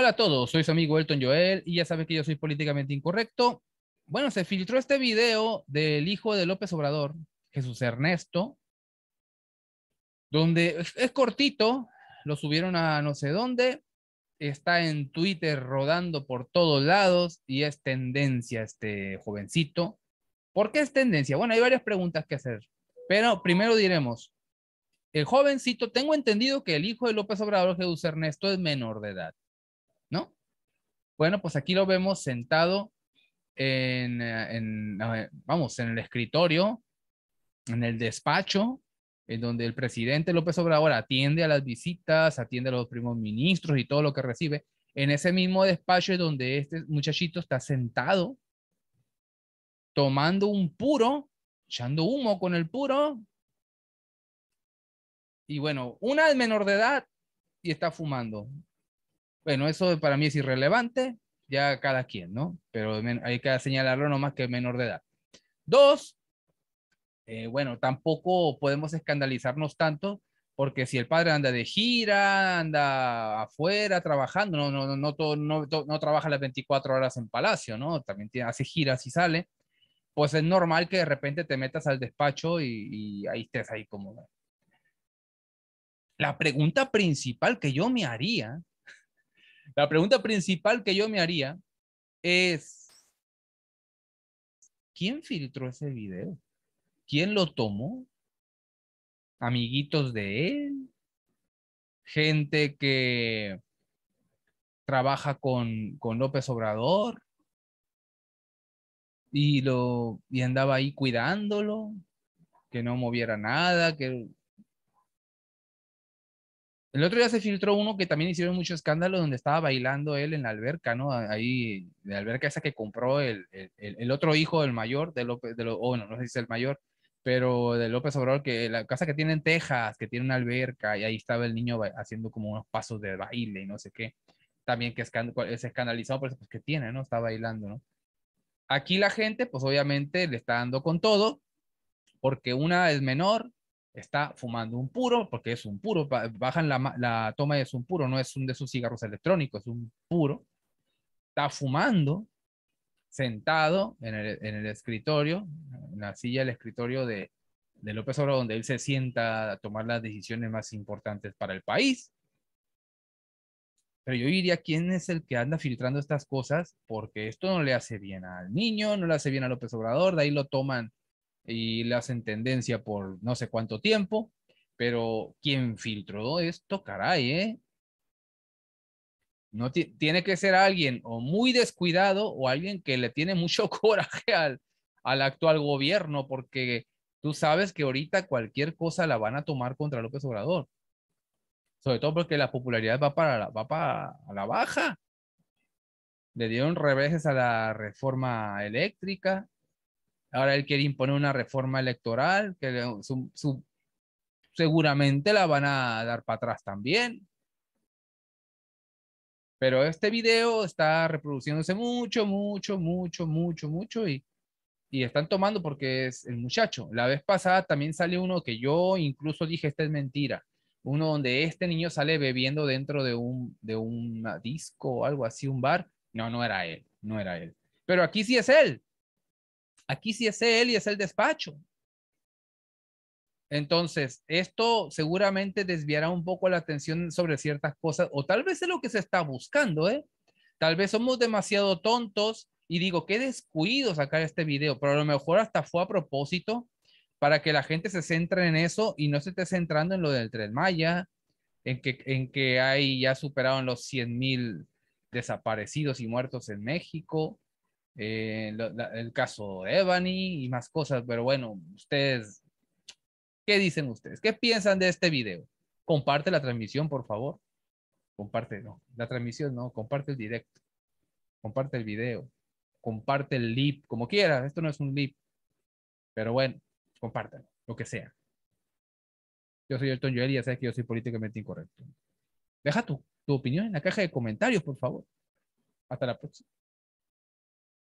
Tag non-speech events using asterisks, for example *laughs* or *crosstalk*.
Hola a todos, soy su amigo Elton Joel y ya saben que yo soy políticamente incorrecto. Bueno, se filtró este video del hijo de López Obrador, Jesús Ernesto, donde es, cortito, lo subieron a no sé dónde, está en Twitter rodando por todos lados y es tendencia este jovencito. ¿Por qué es tendencia? Bueno, hay varias preguntas que hacer, pero primero diremos, el jovencito, tengo entendido que el hijo de López Obrador, Jesús Ernesto, es menor de edad. Bueno, pues aquí lo vemos sentado en, eh, vamos, en el escritorio, en el despacho, en donde el presidente López Obrador atiende a las visitas, atiende a los primos ministros y todo lo que recibe. En ese mismo despacho es donde este muchachito está sentado, tomando un puro, echando humo con el puro. Y bueno, una menor de edad y está fumando. Bueno, eso para mí es irrelevante, ya cada quien, ¿no? Pero hay que señalarlo nomás que menor de edad. Dos, eh, bueno, tampoco podemos escandalizarnos tanto porque si el padre anda de gira, anda afuera trabajando, no, no, no, no, no, no, trabaja las 24 horas en palacio, ¿no? También tiene, hace giras y sale, pues es normal que de repente te metas al despacho y, y ahí estés ahí como... La pregunta principal que yo me haría la pregunta principal que yo me haría es, ¿quién filtró ese video? ¿Quién lo tomó? ¿Amiguitos de él? ¿Gente que trabaja con, López Obrador? Y, lo, y andaba ahí cuidándolo, que no moviera nada, que el otro día se filtró uno que también hicieron mucho escándalo donde estaba bailando él en la alberca, ¿no? Ahí, la alberca esa que compró el, otro hijo del mayor, de López, de lo, no, sé si es el mayor, pero de López Obrador, que la casa que tiene en Texas, que tiene una alberca, y ahí estaba el niño haciendo como unos pasos de baile y no sé qué. También que es escandalizado por eso pues, que tiene, ¿no? Está bailando, ¿no? Aquí la gente, pues obviamente le está dando con todo, porque una es menor, está fumando un puro, porque es un puro, bajan la, la toma y es un puro, no es un de sus cigarros electrónicos, es un puro, está fumando sentado en el, en el escritorio, en la silla del escritorio de, de López Obrador, donde él se sienta a tomar las decisiones más importantes para el país. Pero yo diría, ¿quién es el que anda filtrando estas cosas? Porque esto no le hace bien al niño, no le hace bien a López Obrador, de ahí lo toman y le hacen tendencia por no sé cuánto tiempo, pero quien filtró esto, caray, ¿eh? No tiene que ser alguien o muy descuidado o alguien que le tiene mucho *laughs* coraje al, al actual gobierno, porque tú sabes que ahorita cualquier cosa la van a tomar contra López Obrador. Sobre todo porque la popularidad va para la, va la baja. Le dieron reveses a la reforma eléctrica, Ahora él quiere imponer una reforma electoral que seguramente la van a dar para atrás también. Pero este video está reproduciéndose mucho, mucho, mucho, mucho, mucho y, y están tomando porque es el muchacho. La vez pasada también salió uno que yo incluso dije, esta es mentira. Uno donde este niño sale bebiendo dentro de un, de un disco o algo así, un bar. No, no era él, no era él. Pero aquí sí es él. Aquí sí es él y es el despacho. Entonces, esto seguramente desviará un poco la atención sobre ciertas cosas, o tal vez es lo que se está buscando, ¿eh? Tal vez somos demasiado tontos y digo, qué descuido sacar este video, pero a lo mejor hasta fue a propósito para que la gente se centre en eso y no se esté centrando en lo del Tren Maya, en que, en que hay, ya superaron los 100 mil desaparecidos y muertos en México, eh, el caso Ebony y más cosas, pero bueno, ustedes, ¿qué dicen ustedes? ¿Qué piensan de este video? Comparte la transmisión, por favor. Comparte, no, la transmisión no, comparte el directo, comparte el video, comparte el lip, como quieras, esto no es un lip, pero bueno, compártanlo, lo que sea. Yo soy Elton Joel y ya sabes que yo soy políticamente incorrecto. Deja tu, tu opinión en la caja de comentarios, por favor. Hasta la próxima.